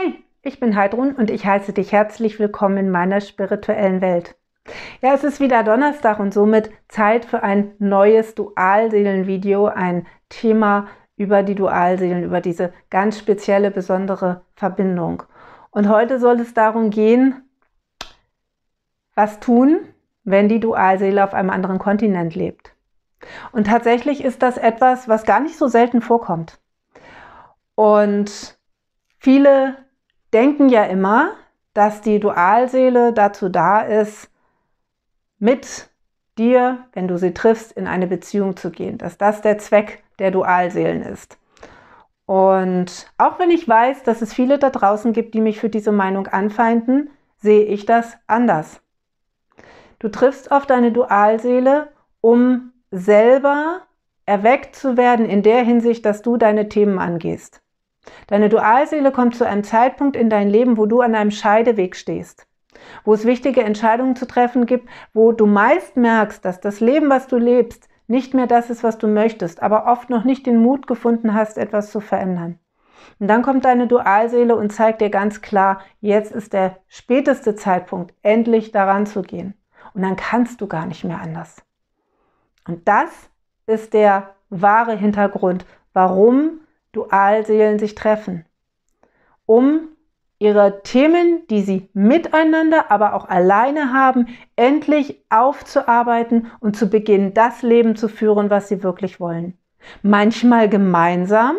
Hi, ich bin Heidrun und ich heiße dich herzlich willkommen in meiner spirituellen Welt. Ja, es ist wieder Donnerstag und somit Zeit für ein neues Dualseelen-Video, ein Thema über die Dualseelen, über diese ganz spezielle, besondere Verbindung. Und heute soll es darum gehen, was tun, wenn die Dualseele auf einem anderen Kontinent lebt. Und tatsächlich ist das etwas, was gar nicht so selten vorkommt. Und viele denken ja immer, dass die Dualseele dazu da ist, mit dir, wenn du sie triffst, in eine Beziehung zu gehen, dass das der Zweck der Dualseelen ist. Und auch wenn ich weiß, dass es viele da draußen gibt, die mich für diese Meinung anfeinden, sehe ich das anders. Du triffst auf deine Dualseele, um selber erweckt zu werden in der Hinsicht, dass du deine Themen angehst. Deine Dualseele kommt zu einem Zeitpunkt in dein Leben, wo du an einem Scheideweg stehst, wo es wichtige Entscheidungen zu treffen gibt, wo du meist merkst, dass das Leben, was du lebst, nicht mehr das ist, was du möchtest, aber oft noch nicht den Mut gefunden hast, etwas zu verändern. Und dann kommt deine Dualseele und zeigt dir ganz klar, jetzt ist der späteste Zeitpunkt, endlich daran zu gehen. Und dann kannst du gar nicht mehr anders. Und das ist der wahre Hintergrund, warum Dualseelen sich treffen, um ihre Themen, die sie miteinander, aber auch alleine haben, endlich aufzuarbeiten und zu beginnen, das Leben zu führen, was sie wirklich wollen. Manchmal gemeinsam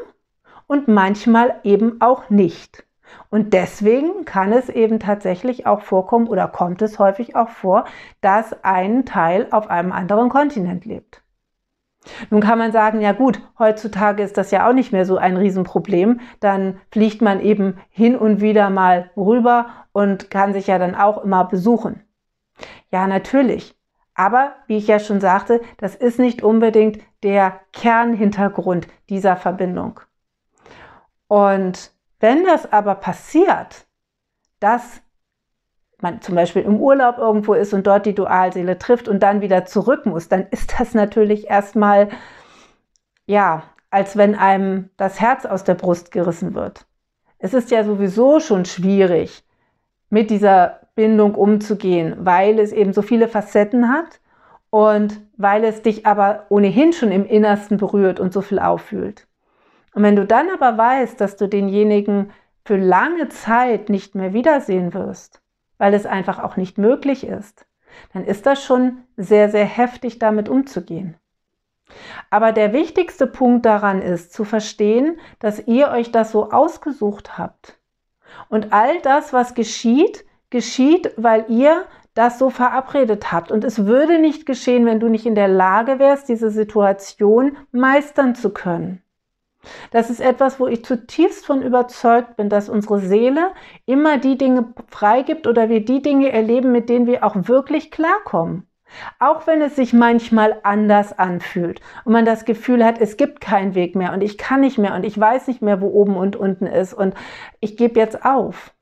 und manchmal eben auch nicht. Und deswegen kann es eben tatsächlich auch vorkommen oder kommt es häufig auch vor, dass ein Teil auf einem anderen Kontinent lebt. Nun kann man sagen, ja gut, heutzutage ist das ja auch nicht mehr so ein Riesenproblem. Dann fliegt man eben hin und wieder mal rüber und kann sich ja dann auch immer besuchen. Ja, natürlich. Aber wie ich ja schon sagte, das ist nicht unbedingt der Kernhintergrund dieser Verbindung. Und wenn das aber passiert, dass man zum Beispiel im Urlaub irgendwo ist und dort die Dualseele trifft und dann wieder zurück muss, dann ist das natürlich erstmal, ja, als wenn einem das Herz aus der Brust gerissen wird. Es ist ja sowieso schon schwierig, mit dieser Bindung umzugehen, weil es eben so viele Facetten hat und weil es dich aber ohnehin schon im Innersten berührt und so viel auffühlt. Und wenn du dann aber weißt, dass du denjenigen für lange Zeit nicht mehr wiedersehen wirst, weil es einfach auch nicht möglich ist, dann ist das schon sehr, sehr heftig, damit umzugehen. Aber der wichtigste Punkt daran ist zu verstehen, dass ihr euch das so ausgesucht habt. Und all das, was geschieht, geschieht, weil ihr das so verabredet habt. Und es würde nicht geschehen, wenn du nicht in der Lage wärst, diese Situation meistern zu können. Das ist etwas, wo ich zutiefst von überzeugt bin, dass unsere Seele immer die Dinge freigibt oder wir die Dinge erleben, mit denen wir auch wirklich klarkommen. Auch wenn es sich manchmal anders anfühlt und man das Gefühl hat, es gibt keinen Weg mehr und ich kann nicht mehr und ich weiß nicht mehr, wo oben und unten ist und ich gebe jetzt auf.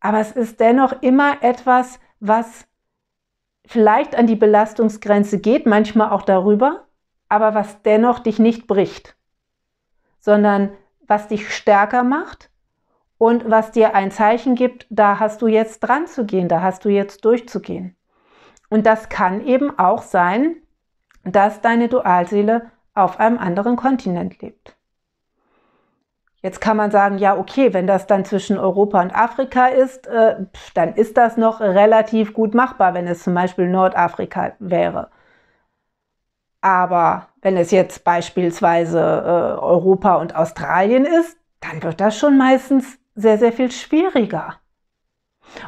Aber es ist dennoch immer etwas, was vielleicht an die Belastungsgrenze geht, manchmal auch darüber, aber was dennoch dich nicht bricht sondern was dich stärker macht und was dir ein Zeichen gibt, da hast du jetzt dran zu gehen, da hast du jetzt durchzugehen. Und das kann eben auch sein, dass deine Dualseele auf einem anderen Kontinent lebt. Jetzt kann man sagen, ja, okay, wenn das dann zwischen Europa und Afrika ist, äh, dann ist das noch relativ gut machbar, wenn es zum Beispiel Nordafrika wäre. Aber wenn es jetzt beispielsweise äh, Europa und Australien ist, dann wird das schon meistens sehr, sehr viel schwieriger.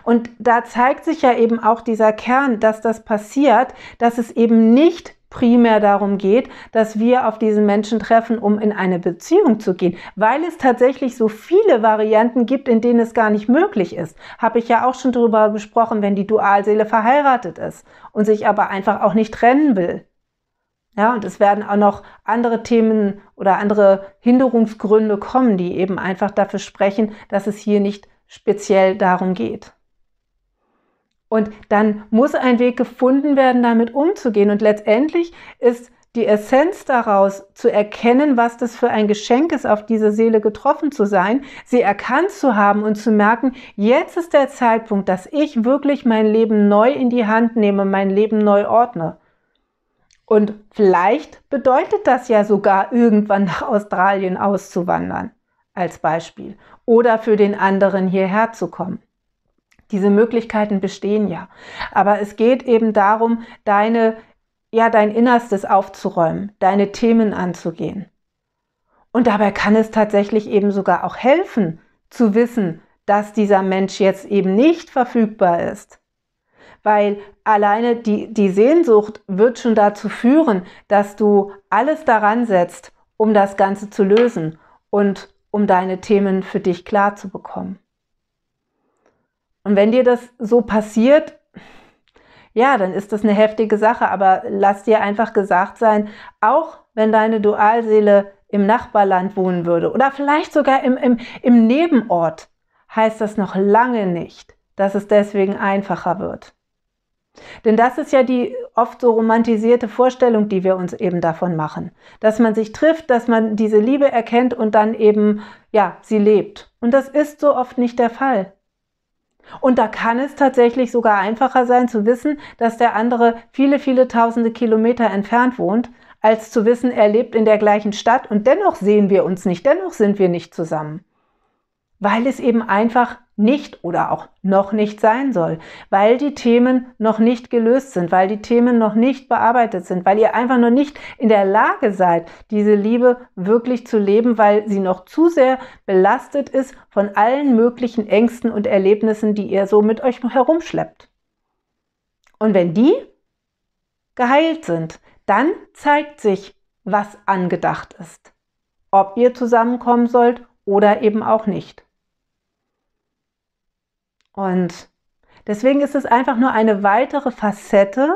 Und da zeigt sich ja eben auch dieser Kern, dass das passiert, dass es eben nicht primär darum geht, dass wir auf diesen Menschen treffen, um in eine Beziehung zu gehen, weil es tatsächlich so viele Varianten gibt, in denen es gar nicht möglich ist. Habe ich ja auch schon darüber gesprochen, wenn die Dualseele verheiratet ist und sich aber einfach auch nicht trennen will. Ja, und es werden auch noch andere Themen oder andere Hinderungsgründe kommen, die eben einfach dafür sprechen, dass es hier nicht speziell darum geht. Und dann muss ein Weg gefunden werden, damit umzugehen. Und letztendlich ist die Essenz daraus zu erkennen, was das für ein Geschenk ist, auf diese Seele getroffen zu sein, sie erkannt zu haben und zu merken, jetzt ist der Zeitpunkt, dass ich wirklich mein Leben neu in die Hand nehme, mein Leben neu ordne. Und vielleicht bedeutet das ja sogar irgendwann nach Australien auszuwandern, als Beispiel, oder für den anderen hierher zu kommen. Diese Möglichkeiten bestehen ja. Aber es geht eben darum, deine, ja, dein Innerstes aufzuräumen, deine Themen anzugehen. Und dabei kann es tatsächlich eben sogar auch helfen, zu wissen, dass dieser Mensch jetzt eben nicht verfügbar ist weil alleine die, die Sehnsucht wird schon dazu führen, dass du alles daran setzt, um das Ganze zu lösen und um deine Themen für dich klar zu bekommen. Und wenn dir das so passiert, ja, dann ist das eine heftige Sache, aber lass dir einfach gesagt sein, auch wenn deine Dualseele im Nachbarland wohnen würde oder vielleicht sogar im, im, im Nebenort, heißt das noch lange nicht, dass es deswegen einfacher wird. Denn das ist ja die oft so romantisierte Vorstellung, die wir uns eben davon machen. Dass man sich trifft, dass man diese Liebe erkennt und dann eben, ja, sie lebt. Und das ist so oft nicht der Fall. Und da kann es tatsächlich sogar einfacher sein zu wissen, dass der andere viele, viele tausende Kilometer entfernt wohnt, als zu wissen, er lebt in der gleichen Stadt und dennoch sehen wir uns nicht, dennoch sind wir nicht zusammen. Weil es eben einfach nicht oder auch noch nicht sein soll, weil die Themen noch nicht gelöst sind, weil die Themen noch nicht bearbeitet sind, weil ihr einfach noch nicht in der Lage seid, diese Liebe wirklich zu leben, weil sie noch zu sehr belastet ist von allen möglichen Ängsten und Erlebnissen, die ihr so mit euch herumschleppt. Und wenn die geheilt sind, dann zeigt sich, was angedacht ist, ob ihr zusammenkommen sollt oder eben auch nicht. Und deswegen ist es einfach nur eine weitere Facette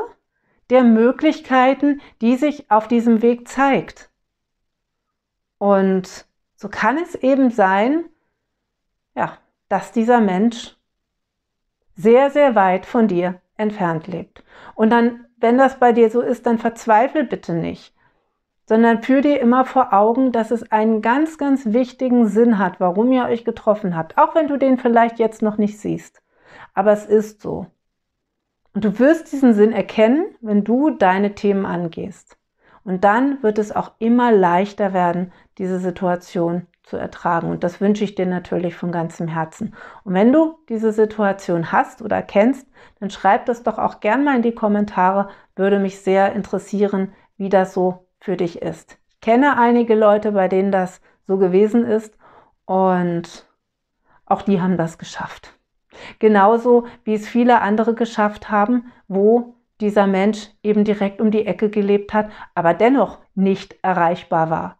der Möglichkeiten, die sich auf diesem Weg zeigt. Und so kann es eben sein, ja, dass dieser Mensch sehr, sehr weit von dir entfernt lebt. Und dann, wenn das bei dir so ist, dann verzweifle bitte nicht sondern führt dir immer vor Augen, dass es einen ganz, ganz wichtigen Sinn hat, warum ihr euch getroffen habt, auch wenn du den vielleicht jetzt noch nicht siehst. Aber es ist so. Und du wirst diesen Sinn erkennen, wenn du deine Themen angehst. Und dann wird es auch immer leichter werden, diese Situation zu ertragen. Und das wünsche ich dir natürlich von ganzem Herzen. Und wenn du diese Situation hast oder kennst, dann schreib das doch auch gern mal in die Kommentare. Würde mich sehr interessieren, wie das so für dich ist. Ich kenne einige Leute, bei denen das so gewesen ist und auch die haben das geschafft. Genauso wie es viele andere geschafft haben, wo dieser Mensch eben direkt um die Ecke gelebt hat, aber dennoch nicht erreichbar war.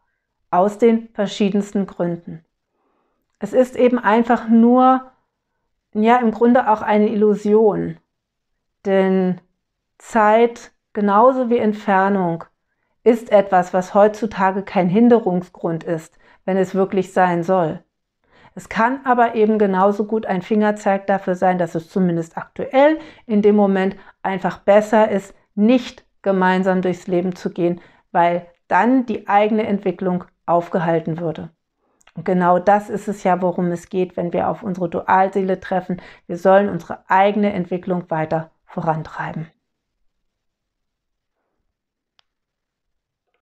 Aus den verschiedensten Gründen. Es ist eben einfach nur, ja, im Grunde auch eine Illusion. Denn Zeit, genauso wie Entfernung, ist etwas, was heutzutage kein Hinderungsgrund ist, wenn es wirklich sein soll. Es kann aber eben genauso gut ein Fingerzeig dafür sein, dass es zumindest aktuell in dem Moment einfach besser ist, nicht gemeinsam durchs Leben zu gehen, weil dann die eigene Entwicklung aufgehalten würde. Und genau das ist es ja, worum es geht, wenn wir auf unsere Dualseele treffen. Wir sollen unsere eigene Entwicklung weiter vorantreiben.